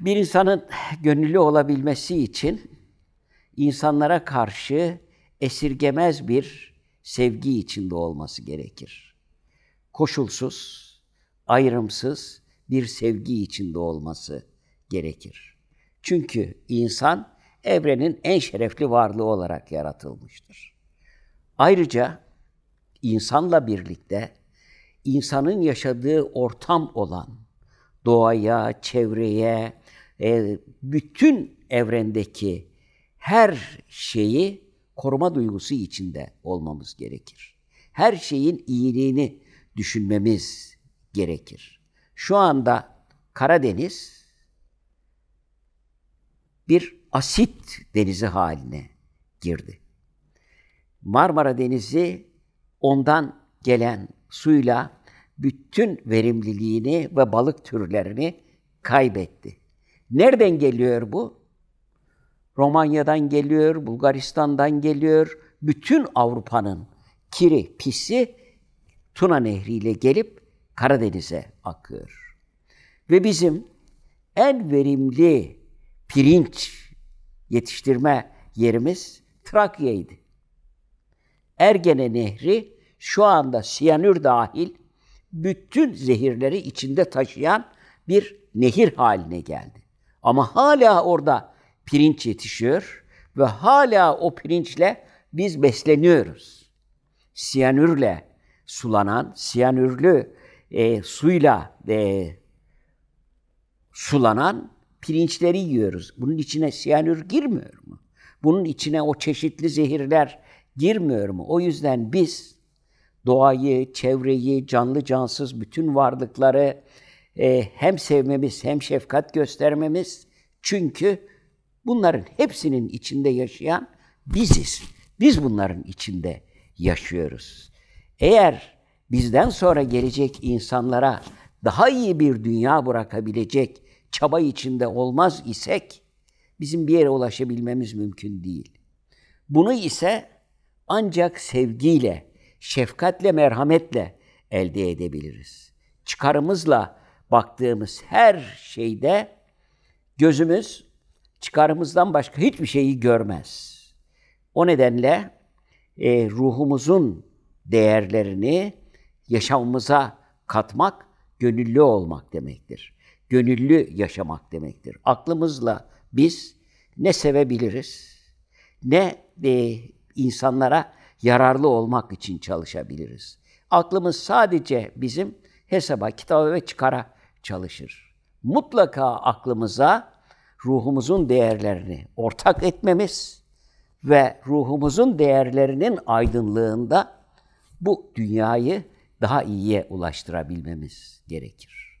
Bir insanın gönüllü olabilmesi için insanlara karşı esirgemez bir sevgi içinde olması gerekir. Koşulsuz, ayrımsız bir sevgi içinde olması gerekir. Çünkü insan evrenin en şerefli varlığı olarak yaratılmıştır. Ayrıca insanla birlikte insanın yaşadığı ortam olan doğaya, çevreye, e, bütün evrendeki her şeyi koruma duygusu içinde olmamız gerekir. Her şeyin iyiliğini düşünmemiz gerekir. Şu anda Karadeniz bir asit denizi haline girdi. Marmara Denizi ondan gelen suyla bütün verimliliğini ve balık türlerini kaybetti. Nereden geliyor bu? Romanya'dan geliyor, Bulgaristan'dan geliyor. Bütün Avrupa'nın kiri, pisi Tuna Nehri ile gelip Karadeniz'e akıyor. Ve bizim en verimli pirinç yetiştirme yerimiz Trakya'ydı. Ergene Nehri şu anda siyanür dahil bütün zehirleri içinde taşıyan bir nehir haline geldi. Ama hala orada pirinç yetişiyor ve hala o pirinçle biz besleniyoruz. Siyanürle sulanan, siyanürlü e, suyla e, sulanan pirinçleri yiyoruz. Bunun içine siyanür girmiyor mu? Bunun içine o çeşitli zehirler girmiyor O yüzden biz doğayı, çevreyi, canlı cansız bütün varlıkları e, hem sevmemiz hem şefkat göstermemiz çünkü bunların hepsinin içinde yaşayan biziz. Biz bunların içinde yaşıyoruz. Eğer bizden sonra gelecek insanlara daha iyi bir dünya bırakabilecek çaba içinde olmaz isek bizim bir yere ulaşabilmemiz mümkün değil. Bunu ise ancak sevgiyle, şefkatle, merhametle elde edebiliriz. Çıkarımızla baktığımız her şeyde gözümüz çıkarımızdan başka hiçbir şeyi görmez. O nedenle e, ruhumuzun değerlerini yaşamımıza katmak gönüllü olmak demektir. Gönüllü yaşamak demektir. Aklımızla biz ne sevebiliriz, ne e, insanlara yararlı olmak için çalışabiliriz. Aklımız sadece bizim hesaba, kitaba ve çıkara çalışır. Mutlaka aklımıza ruhumuzun değerlerini ortak etmemiz ve ruhumuzun değerlerinin aydınlığında bu dünyayı daha iyiye ulaştırabilmemiz gerekir.